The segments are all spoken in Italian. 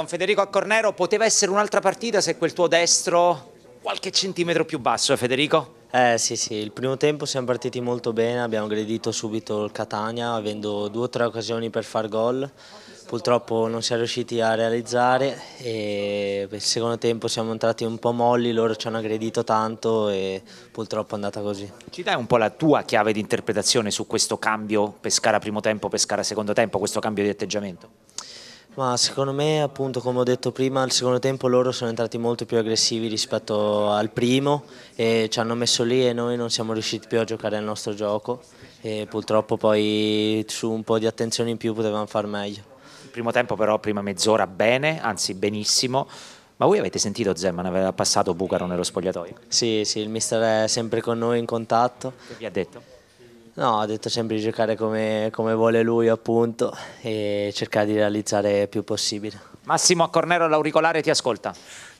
con Federico Accornero poteva essere un'altra partita se quel tuo destro qualche centimetro più basso, eh, Federico? Eh sì sì, il primo tempo siamo partiti molto bene, abbiamo aggredito subito il Catania avendo due o tre occasioni per far gol, purtroppo non siamo riusciti a realizzare e per secondo tempo siamo entrati un po' molli, loro ci hanno aggredito tanto e purtroppo è andata così. Ci dai un po' la tua chiave di interpretazione su questo cambio Pescara primo tempo, Pescara secondo tempo, questo cambio di atteggiamento? Ma secondo me, appunto, come ho detto prima, al secondo tempo loro sono entrati molto più aggressivi rispetto al primo e ci hanno messo lì e noi non siamo riusciti più a giocare al nostro gioco e purtroppo poi su un po' di attenzione in più potevamo far meglio. Il primo tempo però, prima mezz'ora bene, anzi benissimo. Ma voi avete sentito Zeman, aveva passato Bucaro nello spogliatoio? Sì, sì, il mister è sempre con noi in contatto. Che vi ha detto? No, ha detto sempre di giocare come, come, vuole lui appunto e cercare di realizzare il più possibile. Massimo a Cornero all'auricolare ti ascolta.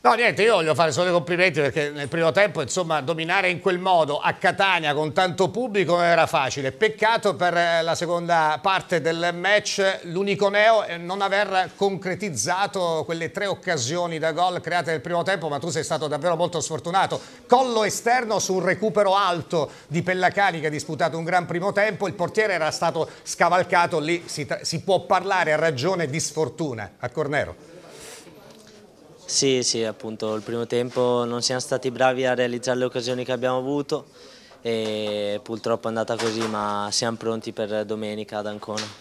No, niente, io voglio fare solo i complimenti perché nel primo tempo, insomma, dominare in quel modo a Catania con tanto pubblico non era facile. Peccato per eh, la seconda parte del match, l'unico neo è non aver concretizzato quelle tre occasioni da gol create nel primo tempo, ma tu sei stato davvero molto sfortunato. Collo esterno su un recupero alto di Pellacani che ha disputato un gran primo tempo, il portiere era stato scavalcato, lì si, si può parlare a ragione di sfortuna a Cornero. Sì, sì, appunto il primo tempo non siamo stati bravi a realizzare le occasioni che abbiamo avuto e purtroppo è andata così ma siamo pronti per domenica ad Ancona.